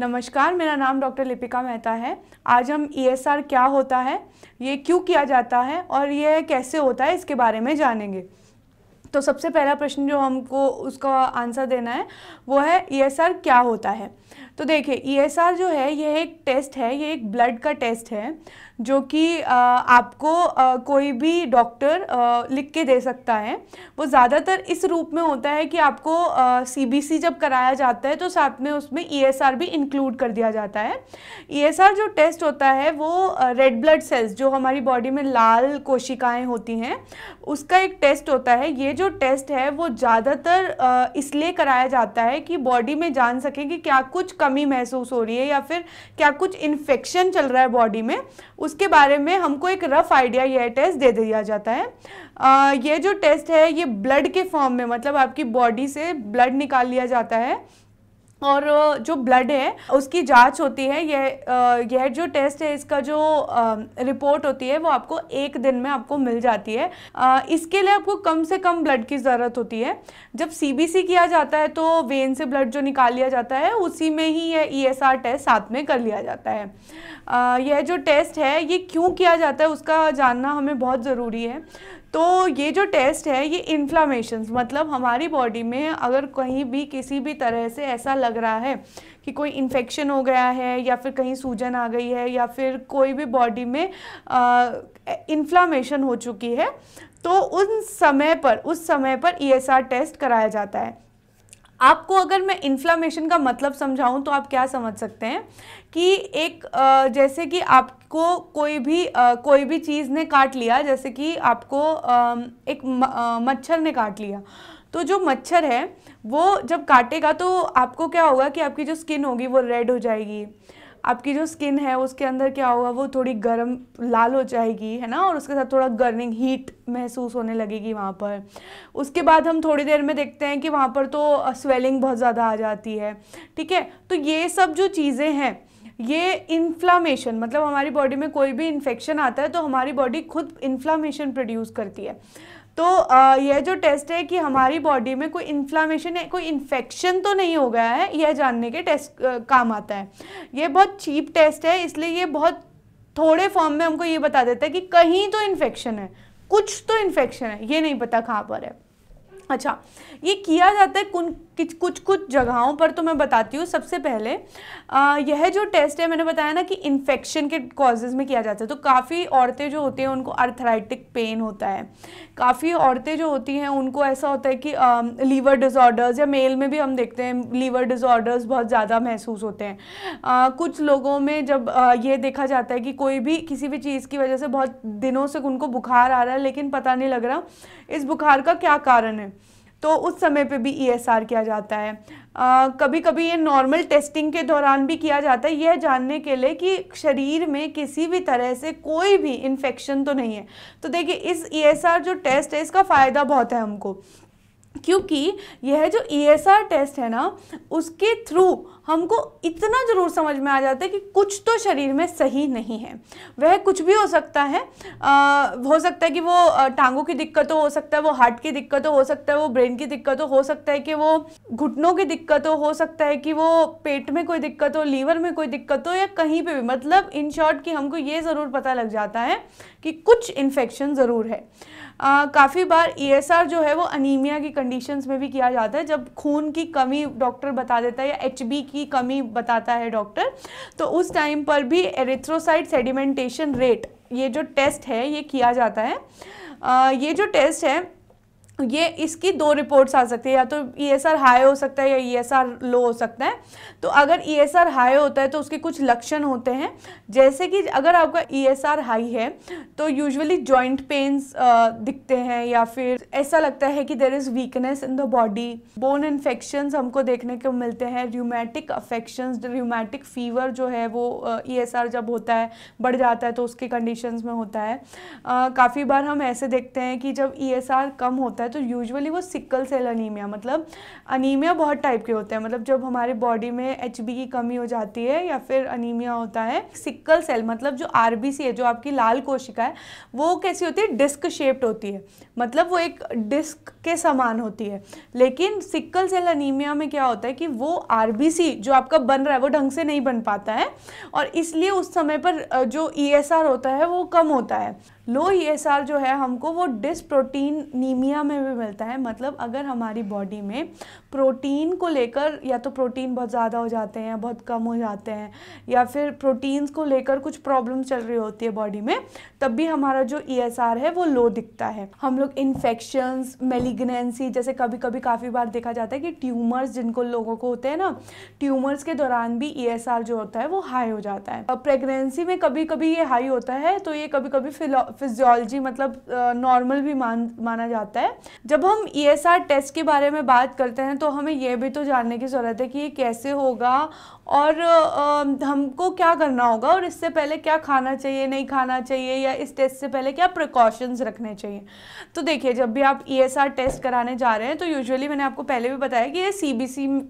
नमस्कार मेरा नाम डॉक्टर लिपिका मेहता है आज हम ईएसआर e क्या होता है ये क्यों किया जाता है और ये कैसे होता है इसके बारे में जानेंगे तो सबसे पहला प्रश्न जो हमको उसका आंसर देना है वो है ई e क्या होता है तो देखिए ई e जो है यह एक टेस्ट है ये एक ब्लड का टेस्ट है जो कि आपको आ, कोई भी डॉक्टर लिख के दे सकता है वो ज़्यादातर इस रूप में होता है कि आपको सी जब कराया जाता है तो साथ में उसमें ई e भी इंक्लूड कर दिया जाता है ई जो टेस्ट होता है वो रेड ब्लड सेल्स जो हमारी बॉडी में लाल कोशिकाएँ होती हैं उसका एक टेस्ट होता है ये जो टेस्ट है वो ज़्यादातर इसलिए कराया जाता है कि बॉडी में जान सकें कि क्या कुछ कमी महसूस हो रही है या फिर क्या कुछ इन्फेक्शन चल रहा है बॉडी में उसके बारे में हमको एक रफ़ आइडिया यह टेस्ट दे दिया जाता है यह ये जो टेस्ट है ये ब्लड के फॉर्म में मतलब आपकी बॉडी से ब्लड निकाल लिया जाता है और जो ब्लड है उसकी जांच होती है यह यह जो टेस्ट है इसका जो रिपोर्ट होती है वो आपको एक दिन में आपको मिल जाती है इसके लिए आपको कम से कम ब्लड की ज़रूरत होती है जब सीबीसी किया जाता है तो वेन से ब्लड जो निकाल लिया जाता है उसी में ही यह ईएसआर e टेस्ट साथ में कर लिया जाता है यह जो टेस्ट है ये क्यों किया जाता है उसका जानना हमें बहुत ज़रूरी है तो ये जो टेस्ट है ये इन्फ्लामेशन मतलब हमारी बॉडी में अगर कहीं भी किसी भी तरह से ऐसा लग रहा है कि कोई इन्फेक्शन हो गया है या फिर कहीं सूजन आ गई है या फिर कोई भी बॉडी में इन्फ्लामेशन हो चुकी है तो उन समय पर उस समय पर ईएसआर e टेस्ट कराया जाता है आपको अगर मैं इन्फ्लामेशन का मतलब समझाऊं तो आप क्या समझ सकते हैं कि एक जैसे कि आप को कोई भी आ, कोई भी चीज़ ने काट लिया जैसे कि आपको आ, एक म, आ, मच्छर ने काट लिया तो जो मच्छर है वो जब काटेगा तो आपको क्या होगा कि आपकी जो स्किन होगी वो रेड हो जाएगी आपकी जो स्किन है उसके अंदर क्या होगा वो थोड़ी गर्म लाल हो जाएगी है ना और उसके साथ थोड़ा गर्निंग हीट महसूस होने लगेगी वहाँ पर उसके बाद हम थोड़ी देर में देखते हैं कि वहाँ पर तो स्वेलिंग बहुत ज़्यादा आ जाती है ठीक है तो ये सब जो चीज़ें हैं ये इन्फ्लामेशन मतलब हमारी बॉडी में कोई भी इन्फेक्शन आता है तो हमारी बॉडी खुद इन्फ्लामेशन प्रोड्यूस करती है तो यह जो टेस्ट है कि हमारी बॉडी में कोई इन्फ्लामेशन है कोई इन्फेक्शन तो नहीं हो गया है यह जानने के टेस्ट काम आता है ये बहुत चीप टेस्ट है इसलिए ये बहुत थोड़े फॉर्म में हमको ये बता देता है कि कहीं तो इन्फेक्शन है कुछ तो इन्फेक्शन है ये नहीं पता कहाँ पर है अच्छा ये किया जाता है कुन कुछ कुछ जगहों पर तो मैं बताती हूँ सबसे पहले आ, यह जो टेस्ट है मैंने बताया ना कि इन्फेक्शन के कॉजेज़ में किया जाता है तो काफ़ी औरतें जो होती हैं उनको अर्थराइटिक पेन होता है काफ़ी औरतें जो होती हैं उनको ऐसा होता है कि आ, लीवर डिसऑर्डर्स या मेल में भी हम देखते हैं लीवर डिसऑर्डर्स बहुत ज़्यादा महसूस होते हैं आ, कुछ लोगों में जब यह ये देखा जाता है कि कोई भी किसी भी चीज़ की वजह से बहुत दिनों से उनको बुखार आ रहा है लेकिन पता नहीं लग रहा इस बुखार का क्या कारण है तो उस समय पे भी ईएसआर e किया जाता है आ, कभी कभी ये नॉर्मल टेस्टिंग के दौरान भी किया जाता है यह जानने के लिए कि शरीर में किसी भी तरह से कोई भी इन्फेक्शन तो नहीं है तो देखिए इस ईएसआर e जो टेस्ट है इसका फ़ायदा बहुत है हमको क्योंकि यह जो ई e टेस्ट है ना उसके थ्रू हमको इतना ज़रूर समझ में आ जाता है कि कुछ तो शरीर में सही नहीं है वह कुछ भी हो सकता है आ, हो सकता है कि वो टांगों की दिक्कतों हो सकता है वो हार्ट की दिक्कतों हो सकता है वो ब्रेन की दिक्कतों हो सकता है कि वो घुटनों की दिक्कतों हो सकता है कि वो पेट में कोई दिक्कत हो लीवर में कोई दिक्कत हो या कहीं पर भी मतलब इन शॉर्ट कि हमको ये ज़रूर पता लग जाता है कि कुछ इन्फेक्शन ज़रूर है काफ़ी बार ई जो है वो अनीमिया की कंडीशंस में भी किया जाता है जब खून की कमी डॉक्टर बता देता है या एच की कमी बताता है डॉक्टर तो उस टाइम पर भी एरिथ्रोसाइड सेडिमेंटेशन रेट ये जो टेस्ट है ये किया जाता है आ, ये जो टेस्ट है ये इसकी दो रिपोर्ट्स आ सकती है या तो ई एस आर हाई हो सकता है या ई एस आर लो हो सकता है तो अगर ई एस आर हाई होता है तो उसके कुछ लक्षण होते हैं जैसे कि अगर आपका ई एस आर हाई है तो यूजुअली जॉइंट पेन्स दिखते हैं या फिर ऐसा लगता है कि there is weakness in the body bone infection हमको देखने को मिलते हैं र्यूमैटिक अफेक्शन र्यूमैटिक फीवर जो है वो ई एस आर जब होता है बढ़ जाता है तो उसके कंडीशन में होता है काफ़ी बार हम ऐसे देखते हैं कि जब ई एस आर कम होता है है तो यूजुअली वो सिकल सेल अनीमिया मतलब अनीमिया बहुत टाइप के होते हैं मतलब जब हमारे बॉडी में एच की कमी हो जाती है या फिर अनीमिया होता है सिक्कल सेल मतलब जो आर है जो आपकी लाल कोशिका है वो कैसी होती है डिस्क शेप्ड होती है मतलब वो एक डिस्क के समान होती है लेकिन सिक्कल सेल अनीमिया में क्या होता है कि वो आर जो आपका बन रहा है वो ढंग से नहीं बन पाता है और इसलिए उस समय पर जो ई e होता है वो कम होता है लो ई जो है हमको वो डिसप्रोटीन नीमिया में भी मिलता है मतलब अगर हमारी बॉडी में प्रोटीन को लेकर या तो प्रोटीन बहुत ज़्यादा हो जाते हैं बहुत कम हो जाते हैं या फिर प्रोटीन्स को लेकर कुछ प्रॉब्लम चल रही होती है बॉडी में तब भी हमारा जो ई e है वो लो दिखता है हम लोग इन्फेक्शंस मेलिग्नेंसी जैसे कभी कभी काफ़ी बार देखा जाता है कि ट्यूमर्स जिनको लोगों को होते हैं ना ट्यूमर्स के दौरान भी ई e जो होता है वो हाई हो जाता है प्रेगनेंसी में कभी कभी ये हाई होता है तो ये कभी कभी फिजियोलॉजी मतलब नॉर्मल भी मान माना जाता है जब हम ई e टेस्ट के बारे में बात करते हैं तो हमें यह भी तो जानने की ज़रूरत है कि ये कैसे होगा और हमको क्या करना होगा और इससे पहले क्या खाना चाहिए नहीं खाना चाहिए या इस टेस्ट से पहले क्या प्रिकॉशंस रखने चाहिए तो देखिए जब भी आप ई e टेस्ट कराने जा रहे हैं तो यूजुअली मैंने आपको पहले भी बताया कि ये सी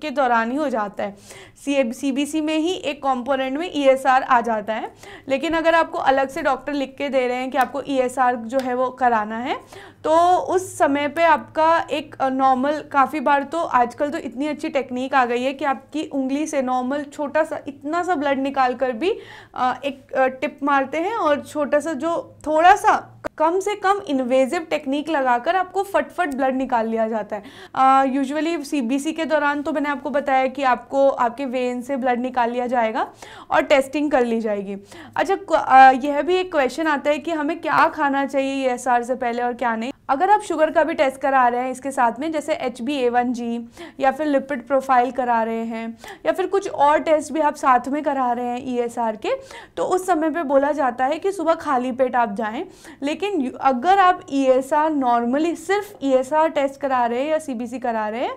के दौरान ही हो जाता है सी सी में ही एक कॉम्पोनेंट में ई e आ जाता है लेकिन अगर आपको अलग से डॉक्टर लिख के दे रहे हैं कि आपको ई e जो है वो कराना है तो उस समय पे आपका एक नॉर्मल काफ़ी बार तो आजकल तो इतनी अच्छी टेक्निक आ गई है कि आपकी उंगली से नॉर्मल छोटा सा इतना सा ब्लड निकाल कर भी एक टिप मारते हैं और छोटा सा जो थोड़ा सा कम से कम इन्वेजिव टेक्निक लगाकर आपको फटफट ब्लड निकाल लिया जाता है यूजुअली सीबीसी के दौरान तो मैंने आपको बताया कि आपको आपके वेन से ब्लड निकाल लिया जाएगा और टेस्टिंग कर ली जाएगी अच्छा यह भी एक क्वेश्चन आता है कि हमें क्या खाना चाहिए ई से पहले और क्या नहीं अगर आप शुगर का भी टेस्ट करा रहे हैं इसके साथ में जैसे H B A one G या फिर लिपिड प्रोफाइल करा रहे हैं या फिर कुछ और टेस्ट भी आप साथ में करा रहे हैं ई एस आर के तो उस समय पे बोला जाता है कि सुबह खाली पेट आप जाएं लेकिन अगर आप ई एस आर नॉर्मली सिर्फ ई एस आर टेस्ट करा रहे हैं या सी बी सी करा रहे हैं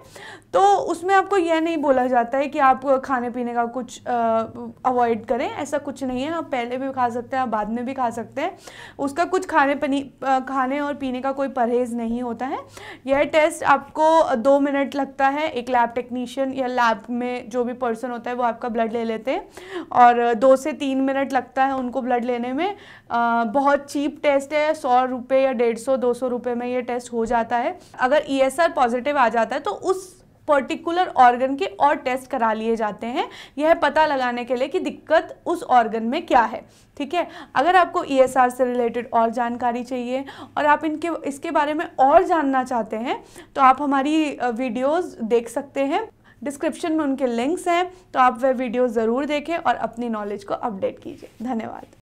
तो उसमें आपको यह नहीं बोला जाता है कि आप खाने पीने का कुछ अवॉइड करें ऐसा कुछ नहीं है आप पहले भी खा सकते हैं आप बाद में भी खा सकते हैं उसका कुछ खाने पनी खाने और पीने का कोई परहेज़ नहीं होता है यह टेस्ट आपको दो मिनट लगता है एक लैब टेक्नीशियन या लैब में जो भी पर्सन होता है वो आपका ब्लड ले लेते हैं और दो से तीन मिनट लगता है उनको ब्लड लेने में आ, बहुत चीप टेस्ट है सौ रुपये या डेढ़ सौ दो सौ रुपये में ये टेस्ट हो जाता है अगर ई e पॉजिटिव आ जाता है तो उस पर्टिकुलर ऑर्गन के और टेस्ट करा लिए जाते हैं यह पता लगाने के लिए कि दिक्कत उस ऑर्गन में क्या है ठीक है अगर आपको ई e से रिलेटेड और जानकारी चाहिए और आप इनके इसके बारे में और जानना चाहते हैं तो आप हमारी वीडियोस देख सकते हैं डिस्क्रिप्शन में उनके लिंक्स हैं तो आप वह वीडियो ज़रूर देखें और अपनी नॉलेज को अपडेट कीजिए धन्यवाद